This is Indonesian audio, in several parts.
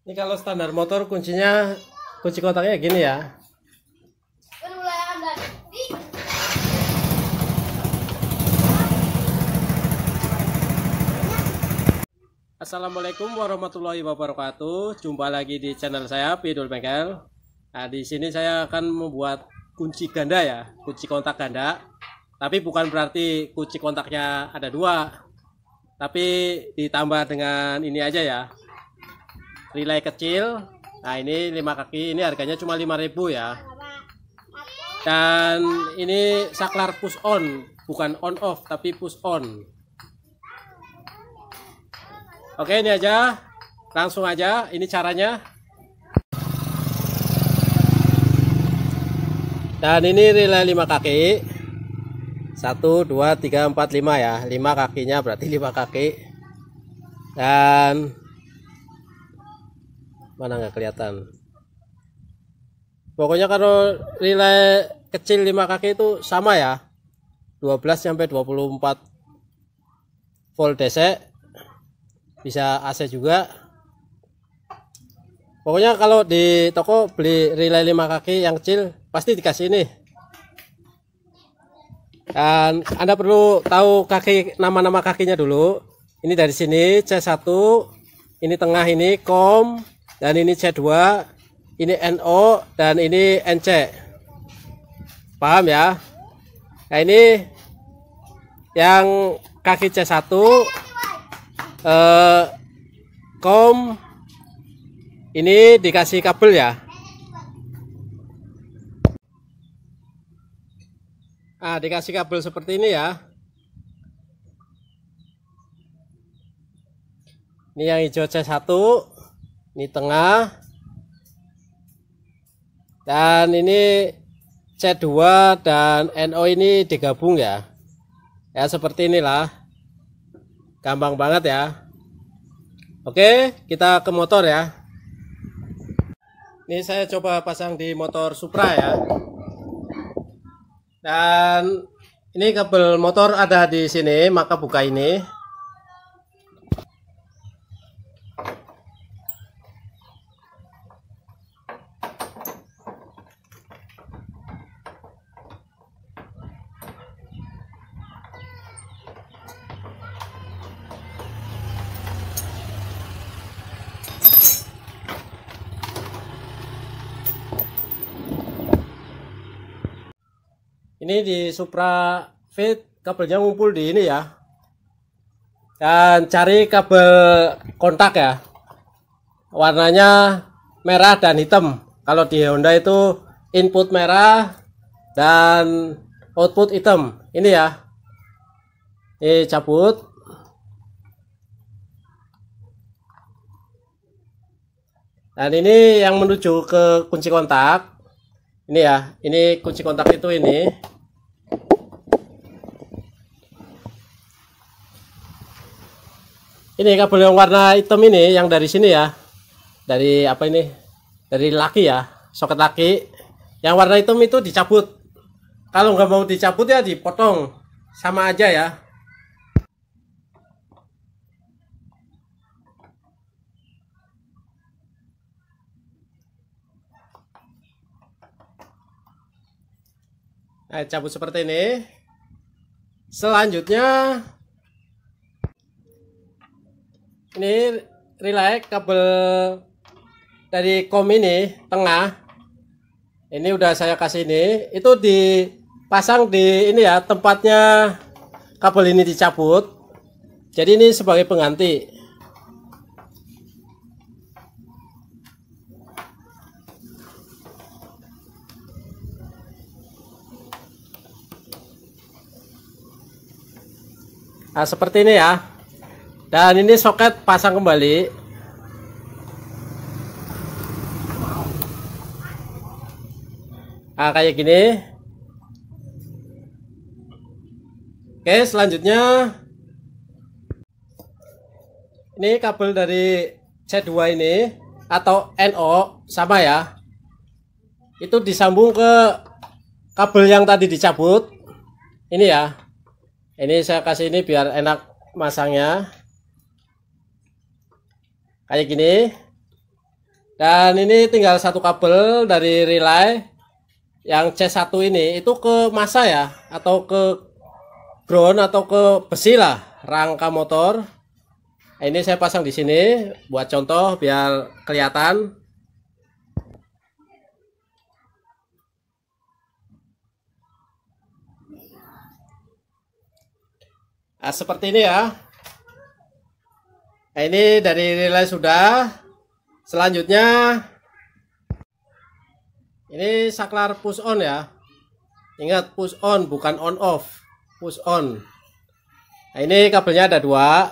Ini kalau standar motor kuncinya kunci kotaknya gini ya. Assalamualaikum warahmatullahi wabarakatuh. Jumpa lagi di channel saya Pidul Bengkel. Nah, di sini saya akan membuat kunci ganda ya, kunci kontak ganda. Tapi bukan berarti kunci kontaknya ada dua, tapi ditambah dengan ini aja ya relay kecil nah ini lima kaki ini harganya cuma 5000 ya dan ini saklar push on bukan on off tapi push on oke ini aja langsung aja ini caranya dan ini relay 5 kaki 1 2 3 4 5 ya 5 kakinya berarti 5 kaki dan mana nggak kelihatan pokoknya kalau nilai kecil 5 kaki itu sama ya 12 sampai 24 volt DC bisa AC juga pokoknya kalau di toko beli relay 5 kaki yang kecil pasti dikasih ini dan anda perlu tahu kaki nama-nama kakinya dulu ini dari sini C1 ini tengah ini com dan ini C2 ini NO dan ini NC paham ya nah ini yang kaki C1 eh, kom ini dikasih kabel ya ah dikasih kabel seperti ini ya ini yang hijau C1 ini tengah dan ini C2 dan NO ini digabung ya ya seperti inilah gampang banget ya Oke kita ke motor ya ini saya coba pasang di motor Supra ya dan ini kabel motor ada di sini maka buka ini ini di Supra Fit kabelnya ngumpul di ini ya dan cari kabel kontak ya warnanya merah dan hitam kalau di Honda itu input merah dan output hitam ini ya ini cabut dan ini yang menuju ke kunci kontak ini ya ini kunci kontak itu ini ini kabel yang warna hitam ini yang dari sini ya dari apa ini dari laki ya soket laki yang warna hitam itu dicabut kalau nggak mau dicabut ya dipotong sama aja ya Nah, cabut seperti ini. Selanjutnya ini relay kabel dari kom ini tengah ini udah saya kasih ini itu dipasang di ini ya tempatnya kabel ini dicabut jadi ini sebagai pengganti nah seperti ini ya dan ini soket pasang kembali nah, kayak gini oke selanjutnya ini kabel dari C2 ini atau NO sama ya itu disambung ke kabel yang tadi dicabut ini ya ini saya kasih ini biar enak masangnya kayak gini dan ini tinggal satu kabel dari relay yang C1 ini itu ke masa ya atau ke ground atau ke besi lah rangka motor nah, ini saya pasang di sini buat contoh biar kelihatan nah, seperti ini ya Nah, ini dari relay sudah. Selanjutnya ini saklar push on ya. Ingat push on bukan on off, push on. Nah, ini kabelnya ada dua.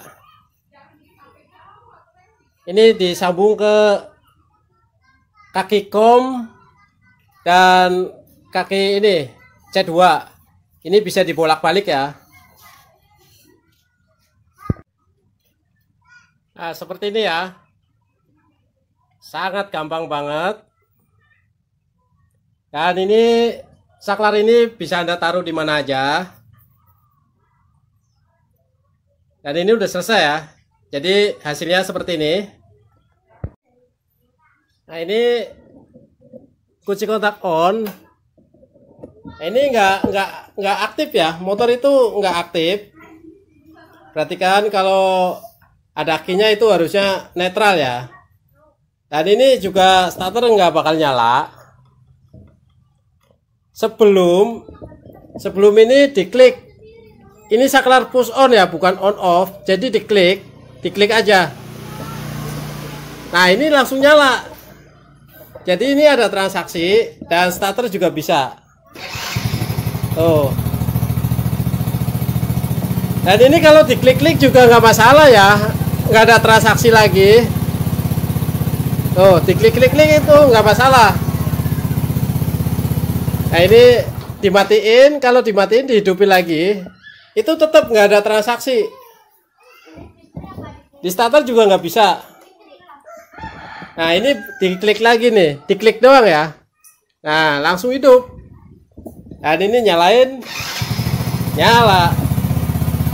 Ini disambung ke kaki kom dan kaki ini C2. Ini bisa dibolak-balik ya. Nah, seperti ini ya. Sangat gampang banget. Dan ini saklar ini bisa Anda taruh di mana aja. Dan ini udah selesai ya. Jadi hasilnya seperti ini. Nah, ini kunci kontak on. ini nggak nggak nggak aktif ya. Motor itu nggak aktif. Perhatikan kalau ada akinya itu harusnya netral ya dan ini juga starter nggak bakal nyala sebelum sebelum ini diklik ini saklar push on ya bukan on off jadi diklik diklik aja nah ini langsung nyala jadi ini ada transaksi dan starter juga bisa tuh dan ini kalau diklik-klik juga nggak masalah ya nggak ada transaksi lagi tuh diklik-klik-klik itu nggak masalah nah ini dimatiin kalau dimatiin dihidupi lagi itu tetap nggak ada transaksi di starter juga nggak bisa nah ini diklik lagi nih diklik doang ya nah langsung hidup dan ini nyalain nyala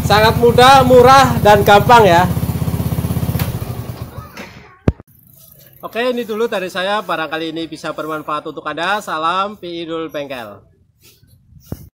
sangat mudah murah dan gampang ya Oke, ini dulu dari saya. Barangkali ini bisa bermanfaat untuk Anda. Salam Idul Bengkel.